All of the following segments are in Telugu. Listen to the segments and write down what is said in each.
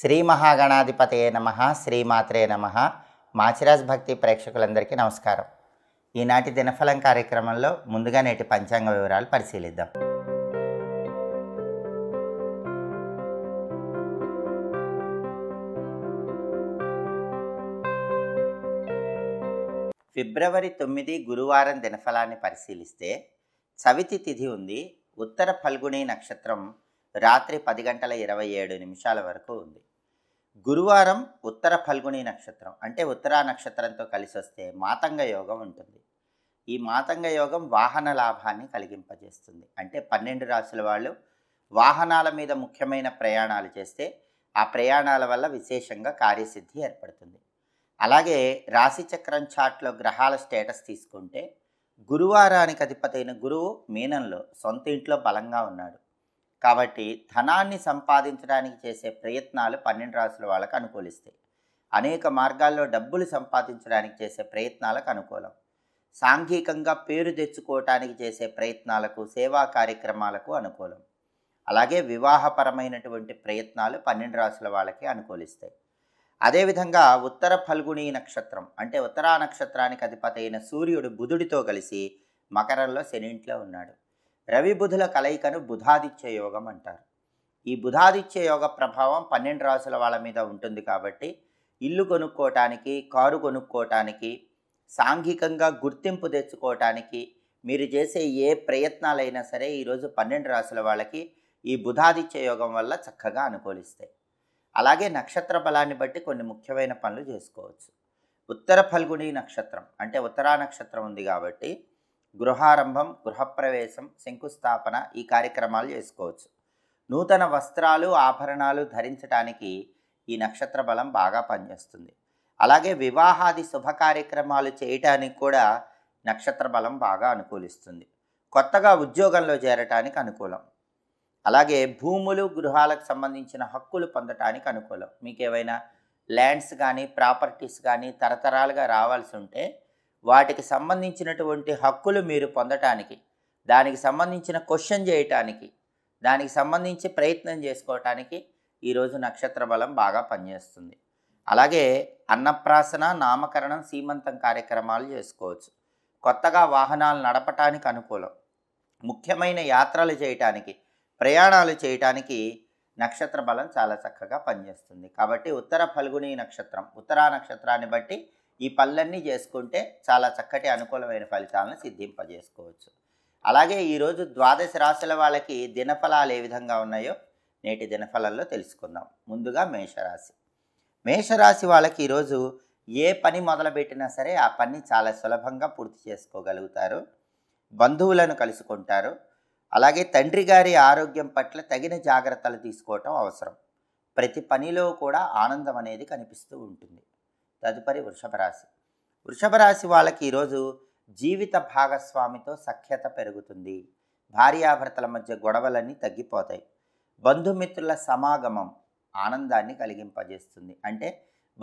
శ్రీ మహాగణాధిపతయే నమ శ్రీమాత్రే నమ మాచిరాజ్ భక్తి ప్రేక్షకులందరికీ నమస్కారం ఈనాటి దినఫలం కార్యక్రమంలో ముందుగా నేటి పంచాంగ వివరాలు పరిశీలిద్దాం ఫిబ్రవరి తొమ్మిది గురువారం దినఫలాన్ని పరిశీలిస్తే చవితి తిథి ఉంది ఉత్తర ఫల్గుణి నక్షత్రం రాత్రి పది గంటల ఇరవై ఏడు నిమిషాల వరకు ఉంది గురువారం ఉత్తర ఫల్గుణి నక్షత్రం అంటే ఉత్తరా నక్షత్రంతో కలిసి వస్తే మాతంగ యోగం ఉంటుంది ఈ మాతంగ యోగం వాహన లాభాన్ని కలిగింపజేస్తుంది అంటే పన్నెండు రాశుల వాళ్ళు వాహనాల మీద ముఖ్యమైన ప్రయాణాలు చేస్తే ఆ ప్రయాణాల వల్ల విశేషంగా కార్యసిద్ధి ఏర్పడుతుంది అలాగే రాశిచక్రం చాట్లో గ్రహాల స్టేటస్ తీసుకుంటే గురువారానికి అధిపతైన గురువు మీనంలో సొంత ఇంట్లో బలంగా ఉన్నాడు కాబట్టి ధనాన్ని సంపాదించడానికి చేసే ప్రయత్నాలు పన్నెండు రాసుల వాళ్ళకు అనుకూలిస్తాయి అనేక మార్గాల్లో డబ్బులు సంపాదించడానికి చేసే ప్రయత్నాలకు అనుకూలం సాంఘికంగా పేరు తెచ్చుకోవటానికి చేసే ప్రయత్నాలకు సేవా కార్యక్రమాలకు అనుకూలం అలాగే వివాహపరమైనటువంటి ప్రయత్నాలు పన్నెండు రాసుల వాళ్ళకి అనుకూలిస్తాయి అదేవిధంగా ఉత్తర ఫల్గుణి నక్షత్రం అంటే ఉత్తరా నక్షత్రానికి అధిపతి అయిన సూర్యుడు బుధుడితో కలిసి మకరంలో శనింట్లో ఉన్నాడు రవి బుధుల కలయికను బుధాదిత్య యోగం అంటారు ఈ బుధాదిత్య యోగ ప్రభావం పన్నెండు రాసుల వాళ్ళ మీద ఉంటుంది కాబట్టి ఇల్లు కొనుక్కోవటానికి కారు కొనుక్కోవటానికి సాంఘికంగా గుర్తింపు తెచ్చుకోవటానికి మీరు చేసే ఏ ప్రయత్నాలైనా సరే ఈరోజు పన్నెండు రాసుల వాళ్ళకి ఈ బుధాదిత్య యోగం వల్ల చక్కగా అనుకూలిస్తాయి అలాగే నక్షత్ర బలాన్ని బట్టి కొన్ని ముఖ్యమైన పనులు చేసుకోవచ్చు ఉత్తర ఫల్గుని నక్షత్రం అంటే ఉత్తరా నక్షత్రం ఉంది కాబట్టి గృహారంభం గృహప్రవేశం శంకుస్థాపన ఈ కార్యక్రమాలు చేసుకోవచ్చు నూతన వస్త్రాలు ఆభరణాలు ధరించడానికి ఈ నక్షత్ర బలం బాగా పనిచేస్తుంది అలాగే వివాహాది శుభ కార్యక్రమాలు చేయటానికి కూడా నక్షత్ర బలం బాగా అనుకూలిస్తుంది కొత్తగా ఉద్యోగంలో చేరటానికి అనుకూలం అలాగే భూములు గృహాలకు సంబంధించిన హక్కులు పొందటానికి అనుకూలం మీకు ఏవైనా ల్యాండ్స్ కానీ ప్రాపర్టీస్ కానీ తరతరాలుగా రావాల్సి ఉంటే వాటికి సంబంధించినటువంటి హక్కులు మీరు పొందటానికి దానికి సంబంధించిన క్వశ్చన్ చేయటానికి దానికి సంబంధించి ప్రయత్నం చేసుకోవటానికి ఈరోజు నక్షత్ర బలం బాగా పనిచేస్తుంది అలాగే అన్నప్రాసన నామకరణం సీమంతం కార్యక్రమాలు చేసుకోవచ్చు కొత్తగా వాహనాలు నడపటానికి అనుకూలం ముఖ్యమైన యాత్రలు చేయటానికి ప్రయాణాలు చేయటానికి నక్షత్ర బలం చాలా చక్కగా పనిచేస్తుంది కాబట్టి ఉత్తర ఫల్గుని నక్షత్రం ఉత్తరా నక్షత్రాన్ని బట్టి ఈ పనులన్నీ చేసుకుంటే చాలా చక్కటి అనుకూలమైన ఫలితాలను సిద్ధింపజేసుకోవచ్చు అలాగే ఈరోజు ద్వాదశ రాశుల వాళ్ళకి దినఫలాలు ఏ విధంగా ఉన్నాయో నేటి దినఫలంలో తెలుసుకుందాం ముందుగా మేషరాశి మేషరాశి వాళ్ళకి ఈరోజు ఏ పని మొదలుపెట్టినా సరే ఆ పని చాలా సులభంగా పూర్తి చేసుకోగలుగుతారు బంధువులను కలుసుకుంటారు అలాగే తండ్రి గారి ఆరోగ్యం పట్ల తగిన జాగ్రత్తలు తీసుకోవటం అవసరం ప్రతి పనిలో కూడా ఆనందం అనేది కనిపిస్తూ ఉంటుంది తదుపరి వృషభ రాశి వృషభ రాశి వాళ్ళకి ఈరోజు జీవిత భాగస్వామితో సఖ్యత పెరుగుతుంది భార్యాభర్తల మధ్య గొడవలన్నీ తగ్గిపోతాయి బంధుమిత్రుల సమాగమం ఆనందాన్ని కలిగింపజేస్తుంది అంటే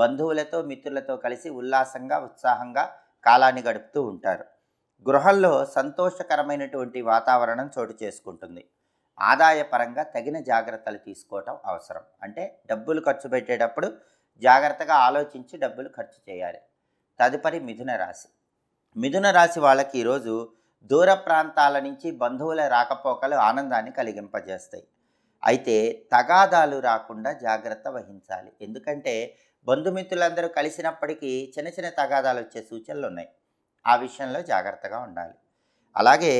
బంధువులతో మిత్రులతో కలిసి ఉల్లాసంగా ఉత్సాహంగా కాలాన్ని గడుపుతూ ఉంటారు గృహంలో సంతోషకరమైనటువంటి వాతావరణం చోటు చేసుకుంటుంది ఆదాయపరంగా తగిన జాగ్రత్తలు తీసుకోవటం అవసరం అంటే డబ్బులు ఖర్చు పెట్టేటప్పుడు జాగ్రత్తగా ఆలోచించి డబ్బులు ఖర్చు చేయాలి తదుపరి మిథున రాశి మిథున రాశి వాళ్ళకి ఈరోజు దూర ప్రాంతాల నుంచి బంధువుల రాకపోకలు ఆనందాన్ని కలిగింపజేస్తాయి అయితే తగాదాలు రాకుండా జాగ్రత్త వహించాలి ఎందుకంటే బంధుమిత్రులందరూ కలిసినప్పటికీ చిన్న చిన్న తగాదాలు వచ్చే సూచనలు ఉన్నాయి ఆ విషయంలో జాగ్రత్తగా ఉండాలి అలాగే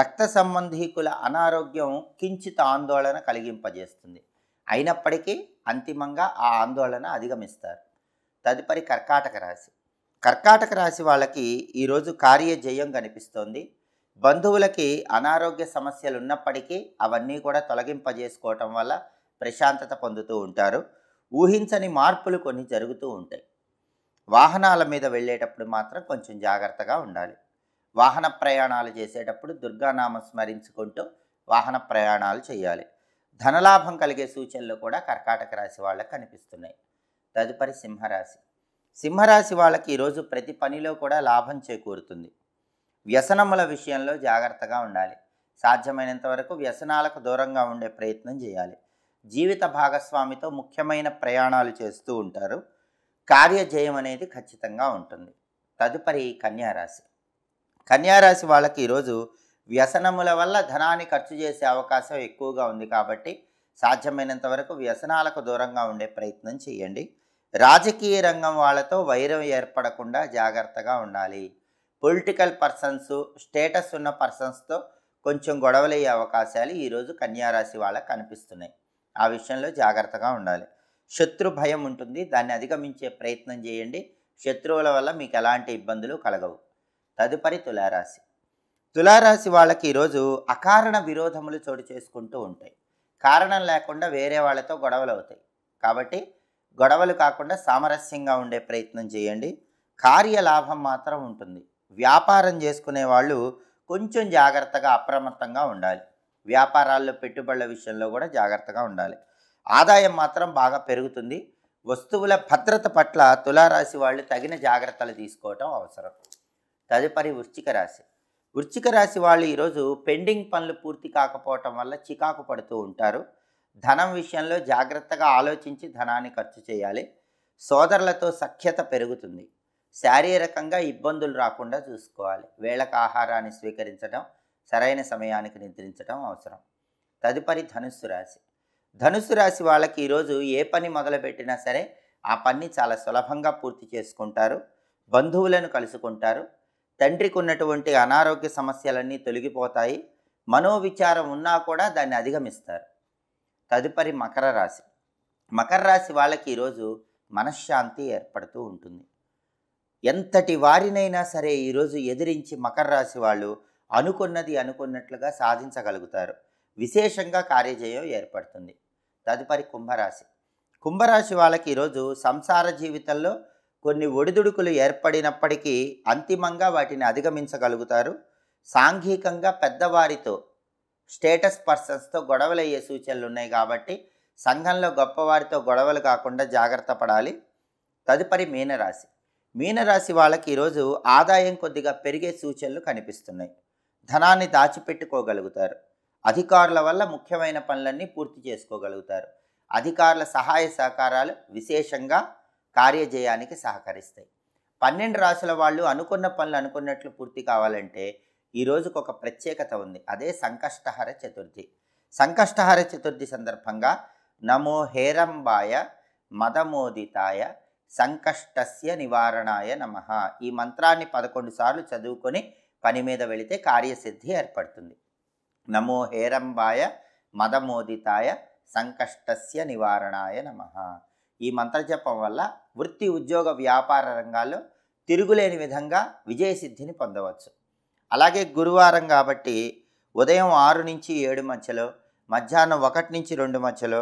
రక్త సంబంధీకుల అనారోగ్యం కించిత ఆందోళన కలిగింపజేస్తుంది అయినప్పటికీ అంతిమంగా ఆ ఆందోళన అధిగమిస్తారు తదుపరి కర్కాటక రాశి కర్కాటక రాశి వాళ్ళకి ఈరోజు కార్య జయం కనిపిస్తోంది బంధువులకి అనారోగ్య సమస్యలు ఉన్నప్పటికీ అవన్నీ కూడా తొలగింపజేసుకోవటం వల్ల ప్రశాంతత పొందుతూ ఉంటారు ఊహించని మార్పులు కొన్ని జరుగుతూ ఉంటాయి వాహనాల మీద వెళ్ళేటప్పుడు మాత్రం కొంచెం జాగ్రత్తగా ఉండాలి వాహన ప్రయాణాలు చేసేటప్పుడు దుర్గానామం స్మరించుకుంటూ వాహన ప్రయాణాలు చేయాలి ధనలాభం కలిగే సూచనలు కూడా కర్కాటక రాశి వాళ్ళకు కనిపిస్తున్నాయి తదుపరి సింహరాశి సింహరాశి వాళ్ళకి ఈరోజు ప్రతి పనిలో కూడా లాభం చేకూరుతుంది వ్యసనముల విషయంలో జాగ్రత్తగా ఉండాలి సాధ్యమైనంత వరకు వ్యసనాలకు దూరంగా ఉండే ప్రయత్నం చేయాలి జీవిత భాగస్వామితో ముఖ్యమైన ప్రయాణాలు చేస్తూ ఉంటారు కార్యజయం అనేది ఖచ్చితంగా ఉంటుంది తదుపరి కన్యారాశి కన్యారాశి వాళ్ళకి ఈరోజు వ్యసనముల వల్ల ధనాన్ని ఖర్చు చేసే అవకాశం ఎక్కువగా ఉంది కాబట్టి సాధ్యమైనంత వరకు వ్యసనాలకు దూరంగా ఉండే ప్రయత్నం చేయండి రాజకీయ రంగం వాళ్ళతో వైరం ఏర్పడకుండా జాగ్రత్తగా ఉండాలి పొలిటికల్ పర్సన్స్ స్టేటస్ ఉన్న పర్సన్స్తో కొంచెం గొడవలయ్యే అవకాశాలు ఈరోజు కన్యారాశి వాళ్ళకు కనిపిస్తున్నాయి ఆ విషయంలో జాగ్రత్తగా ఉండాలి శత్రు భయం ఉంటుంది దాన్ని అధిగమించే ప్రయత్నం చేయండి శత్రువుల వల్ల మీకు ఎలాంటి ఇబ్బందులు కలగవు తదుపరి తులారాశి తులారాశి వాళ్ళకి ఈరోజు అకారణ విరోధములు చోటు చేసుకుంటూ ఉంటాయి కారణం లేకుండా వేరే వాళ్ళతో గొడవలు అవుతాయి కాబట్టి గొడవలు కాకుండా సామరస్యంగా ఉండే ప్రయత్నం చేయండి కార్యలాభం మాత్రం ఉంటుంది వ్యాపారం చేసుకునే వాళ్ళు కొంచెం జాగ్రత్తగా అప్రమత్తంగా ఉండాలి వ్యాపారాల్లో పెట్టుబడుల విషయంలో కూడా జాగ్రత్తగా ఉండాలి ఆదాయం మాత్రం బాగా పెరుగుతుంది వస్తువుల భద్రత పట్ల తులారాశి వాళ్ళు తగిన జాగ్రత్తలు తీసుకోవటం అవసరం తదుపరి వృశ్చిక రాశి వృశ్చిక రాశి వాళ్ళు ఈరోజు పెండింగ్ పనులు పూర్తి కాకపోవటం వల్ల చికాకు పడుతూ ఉంటారు ధనం విషయంలో జాగ్రత్తగా ఆలోచించి ధనాన్ని ఖర్చు చేయాలి సోదరులతో సఖ్యత పెరుగుతుంది శారీరకంగా ఇబ్బందులు రాకుండా చూసుకోవాలి వేళకు ఆహారాన్ని స్వీకరించడం సరైన సమయానికి నిద్రించడం అవసరం తదుపరి ధనుస్సు రాశి ధనుస్సు రాశి వాళ్ళకి ఈరోజు ఏ పని మొదలుపెట్టినా సరే ఆ పని చాలా సులభంగా పూర్తి చేసుకుంటారు బంధువులను కలుసుకుంటారు తండ్రికి ఉన్నటువంటి అనారోగ్య సమస్యలన్నీ తొలగిపోతాయి మనోవిచారం ఉన్నా కూడా దాన్ని అధిగమిస్తారు తదుపరి మకర రాశి మకర రాశి వాళ్ళకి ఈరోజు మనశ్శాంతి ఏర్పడుతూ ఉంటుంది ఎంతటి వారినైనా సరే ఈరోజు ఎదిరించి మకర రాశి వాళ్ళు అనుకున్నది అనుకున్నట్లుగా సాధించగలుగుతారు విశేషంగా కార్యజయం ఏర్పడుతుంది తదుపరి కుంభరాశి కుంభరాశి వాళ్ళకి ఈరోజు సంసార జీవితంలో కొన్ని ఒడిదుడుకులు ఏర్పడినప్పటికీ అంతిమంగా వాటిని అధిగమించగలుగుతారు సాంఘికంగా పెద్దవారితో స్టేటస్ పర్సన్స్తో గొడవలయ్యే సూచనలు ఉన్నాయి కాబట్టి సంఘంలో గొప్పవారితో గొడవలు కాకుండా జాగ్రత్త పడాలి తదుపరి మీనరాశి మీనరాశి వాళ్ళకి ఈరోజు ఆదాయం కొద్దిగా పెరిగే సూచనలు కనిపిస్తున్నాయి ధనాన్ని దాచిపెట్టుకోగలుగుతారు అధికారుల వల్ల ముఖ్యమైన పనులన్నీ పూర్తి చేసుకోగలుగుతారు అధికారుల సహాయ సహకారాలు విశేషంగా కార్యజయానికి సహకరిస్తాయి పన్నెండు రాసుల వాళ్ళు అనుకున్న పనులు అనుకున్నట్లు పూర్తి కావాలంటే ఈ రోజుకు ఒక ప్రత్యేకత ఉంది అదే సంకష్టహర చతుర్థి సంకష్టహర చతుర్థి సందర్భంగా నమో హేరంబాయ మదమోదితాయ సంకష్టస్య నివారణాయ నమ ఈ మంత్రాన్ని పదకొండు సార్లు చదువుకొని పని మీద వెళితే కార్యసిద్ధి ఏర్పడుతుంది నమో హేరంబాయ మదమోదితాయ సంకష్టస్య నివారణాయ నమ ఈ మంత్రజపం వల్ల వృత్తి ఉద్యోగ వ్యాపార రంగాల్లో తిరుగులేని విధంగా విజయసిద్ధిని పొందవచ్చు అలాగే గురువారం కాబట్టి ఉదయం ఆరు నుంచి ఏడు మధ్యలో మధ్యాహ్నం ఒకటి నుంచి రెండు మధ్యలో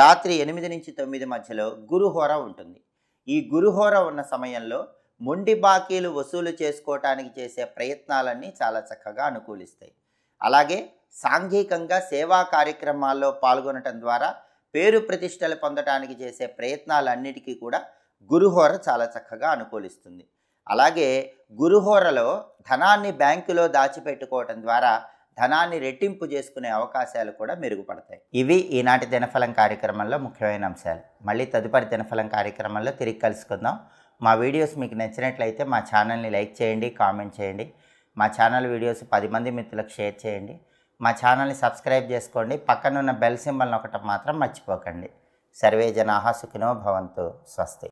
రాత్రి ఎనిమిది నుంచి తొమ్మిది మధ్యలో గురుహోర ఉంటుంది ఈ గురుహోర ఉన్న సమయంలో మొండి బాకీలు వసూలు చేసుకోవటానికి చేసే ప్రయత్నాలన్నీ చాలా చక్కగా అనుకూలిస్తాయి అలాగే సాంఘికంగా సేవా కార్యక్రమాల్లో పాల్గొనటం ద్వారా పేరు ప్రతిష్టలు పొందటానికి చేసే ప్రయత్నాలన్నిటికీ కూడా గురుహోర చాలా చక్కగా అనుకూలిస్తుంది అలాగే గురుహోరలో ధనాన్ని బ్యాంకులో దాచిపెట్టుకోవటం ద్వారా ధనాన్ని రెట్టింపు చేసుకునే అవకాశాలు కూడా మెరుగుపడతాయి ఇవి ఈనాటి దినఫలం కార్యక్రమంలో ముఖ్యమైన అంశాలు మళ్ళీ తదుపరి దినఫలం కార్యక్రమంలో తిరిగి కలుసుకుందాం మా వీడియోస్ మీకు నచ్చినట్లయితే మా ఛానల్ని లైక్ చేయండి కామెంట్ చేయండి మా ఛానల్ వీడియోస్ పది మంది మిత్రులకు షేర్ చేయండి మా ఛానల్ని సబ్స్క్రైబ్ చేసుకోండి పక్కనున్న బెల్ సింబల్ని ఒకటి మాత్రం మర్చిపోకండి సర్వే జనాహ సుఖినో భవంతు స్వస్తి